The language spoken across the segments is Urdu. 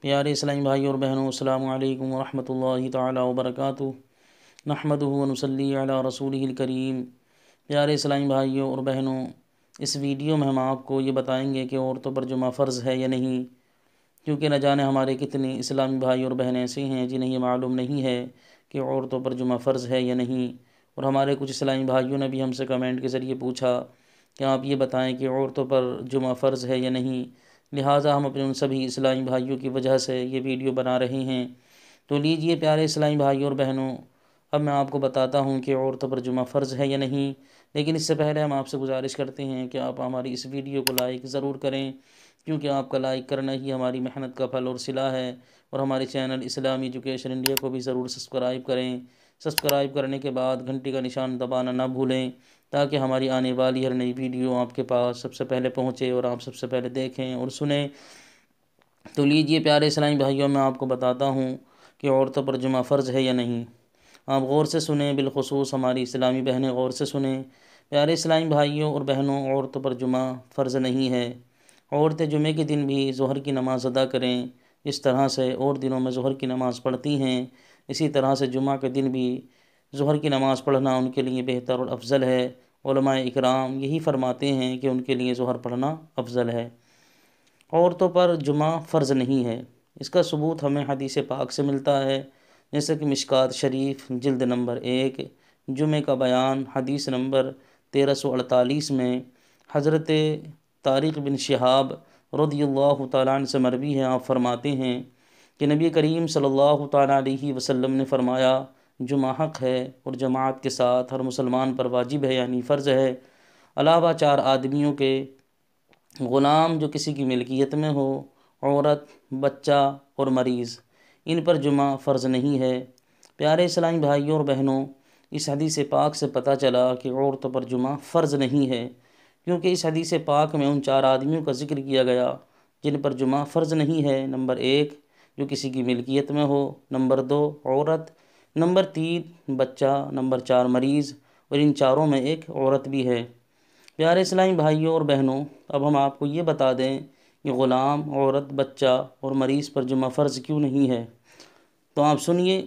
پیارے اسلامی بھائی اور بہنوں السلام علیکم ورحمۃ اللہ تعالی وبرکاتہ نحمد ونسلی علی رسول الکریم پیارے اسلامی بھائیوں اور بہنوں اس ویڈیو میں ہم آپ کو یہ بتائیں گے کہ عورتوں پر جمعہ فرض ہے یا نہیں کیونکہ نہ جانے ہمارے کتنے اسلامی بھائی اور بہن ایسے ہیں جنہیں یہ معلوم نہیں ہے کہ عورتوں پر جمعہ فرض ہے یا نہیں اور ہمارے کچھ اسلامی بھائیوں نے بھی ہم سے کمنٹ کے ذریعے پوچھا کہ آپ یہ بتائیں کہ عورتوں پر جمعہ فرض ہے یا نہیں لہٰذا ہم اپنے ان سبھی اسلامی بھائیوں کی وجہ سے یہ ویڈیو بنا رہے ہیں تو لیجیے پیارے اسلامی بھائیوں اور بہنوں اب میں آپ کو بتاتا ہوں کہ عورتوں پر جمعہ فرض ہے یا نہیں لیکن اس سے پہلے ہم آپ سے گزارش کرتے ہیں کہ آپ ہماری اس ویڈیو کو لائک ضرور کریں کیونکہ آپ کا لائک کرنا ہی ہماری محنت کا پھل اور صلاح ہے اور ہمارے چینل اسلامی ایجوکیشن انڈیا کو بھی ضرور سبسکرائب کریں سبسکرائب کرنے کے بعد گھنٹی کا نشان دبانا نہ بھولیں تاکہ ہماری آنے والی ہر نئی ویڈیو آپ کے پاس سب سے پہلے پہنچے اور آپ سب سے پہلے دیکھیں اور سنیں تو لیجئے پیارے اسلامی بھائیوں میں آپ کو بتاتا ہوں کہ عورتوں پر جمعہ فرض ہے یا نہیں آپ غور سے سنیں بالخصوص ہماری اسلامی بہنیں غور سے سنیں پیارے اسلامی بھائیوں اور بہنوں عورتوں پر جمعہ فرض نہیں ہے عورتیں جمعے کے دن بھی ظہر کی نماز ادا کریں اس طرح سے اور دنوں میں ظہر کی نماز پڑھتی ہیں اسی طرح سے جمعہ کے دن بھی ظہر کی نماز پڑھنا ان کے لیے بہتر اور افضل ہے علماء اکرام یہی فرماتے ہیں کہ ان کے لیے ظہر پڑھنا افضل ہے عورتوں پر جمعہ فرض نہیں ہے اس کا ثبوت ہمیں حدیث پاک سے ملتا ہے جیسے کہ مشکات شریف جلد نمبر ایک جمعہ کا بیان حدیث نمبر تیرہ سو اڑتالیس میں حضرت طارق بن شہاب رضی اللہ تعالیٰ عنہ سے مربی ہیں آپ فرماتے ہیں کہ نبی کریم صلی اللہ تعالیٰ علیہ وسلم نے فرمایا جمعہ حق ہے اور جماعت کے ساتھ ہر مسلمان پر واجب ہے یعنی فرض ہے علاوہ چار آدمیوں کے غلام جو کسی کی ملکیت میں ہو عورت بچہ اور مریض ان پر جمعہ فرض نہیں ہے پیارے اسلامی بھائیوں اور بہنوں اس حدیث پاک سے پتہ چلا کہ عورت پر جمعہ فرض نہیں ہے کیونکہ اس حدیث پاک میں ان چار آدمیوں کا ذکر کیا گیا جن پر جمعہ فرض نہیں ہے نمبر ایک جو کسی کی ملکیت میں ہو نمبر دو عورت نمبر تین بچہ نمبر چار مریض اور ان چاروں میں ایک عورت بھی ہے پیارے اسلامی بھائیوں اور بہنوں اب ہم آپ کو یہ بتا دیں کہ غلام عورت بچہ اور مریض پر جمعہ فرض کیوں نہیں ہے تو آپ سنیے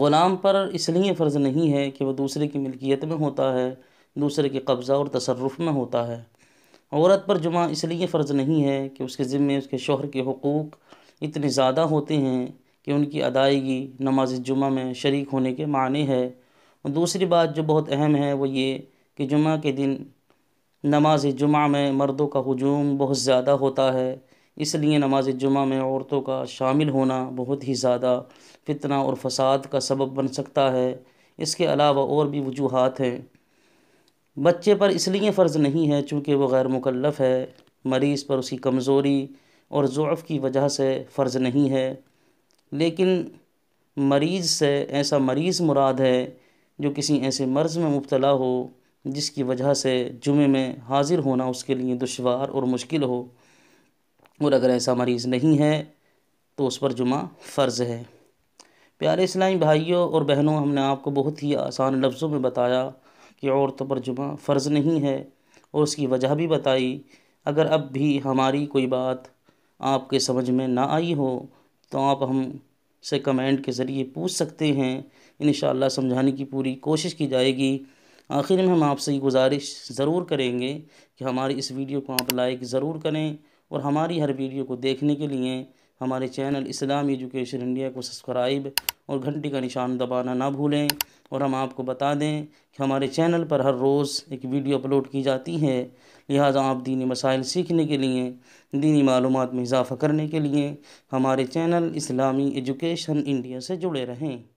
غلام پر اس لیے فرض نہیں ہے کہ وہ دوسرے کی ملکیت میں ہوتا ہے دوسرے کے قبضہ اور تصرف میں ہوتا ہے عورت پر جمعہ اس لیے فرض نہیں ہے کہ اس کے ذمے اس کے شوہر کے حقوق اتنے زیادہ ہوتے ہیں کہ ان کی ادائیگی نماز جمعہ میں شریک ہونے کے معنی ہے دوسری بات جو بہت اہم ہے وہ یہ کہ جمعہ کے دن نماز جمعہ میں مردوں کا ہجوم بہت زیادہ ہوتا ہے اس لیے نماز جمعہ میں عورتوں کا شامل ہونا بہت ہی زیادہ فتنہ اور فساد کا سبب بن سکتا ہے اس کے علاوہ اور بھی وجوہات ہیں بچے پر اس لیے فرض نہیں ہے چونکہ وہ غیر مکلف ہے مریض پر اس کی کمزوری اور ضعف کی وجہ سے فرض نہیں ہے لیکن مریض سے ایسا مریض مراد ہے جو کسی ایسے مرض میں مبتلا ہو جس کی وجہ سے جمعہ میں حاضر ہونا اس کے لیے دشوار اور مشکل ہو اور اگر ایسا مریض نہیں ہے تو اس پر جمعہ فرض ہے پیارے اسلامی بھائیوں اور بہنوں ہم نے آپ کو بہت ہی آسان لفظوں میں بتایا کہ عورتوں پر جمعہ فرض نہیں ہے اور اس کی وجہ بھی بتائی اگر اب بھی ہماری کوئی بات آپ کے سمجھ میں نہ آئی ہو تو آپ ہم سے کمنٹ کے ذریعے پوچھ سکتے ہیں انشاءاللہ اللہ سمجھانے کی پوری کوشش کی جائے گی آخر میں ہم آپ سے یہ گزارش ضرور کریں گے کہ ہماری اس ویڈیو کو آپ لائک ضرور کریں اور ہماری ہر ویڈیو کو دیکھنے کے لیے ہمارے چینل اسلام ایجوکیشن انڈیا کو سبسکرائب اور گھنٹی کا نشان دبانا نہ بھولیں اور ہم آپ کو بتا دیں کہ ہمارے چینل پر ہر روز ایک ویڈیو اپلوڈ کی جاتی ہے لہٰذا آپ دینی مسائل سیکھنے کے لیے دینی معلومات میں اضافہ کرنے کے لیے ہمارے چینل اسلامی ایجوکیشن انڈیا سے جڑے رہیں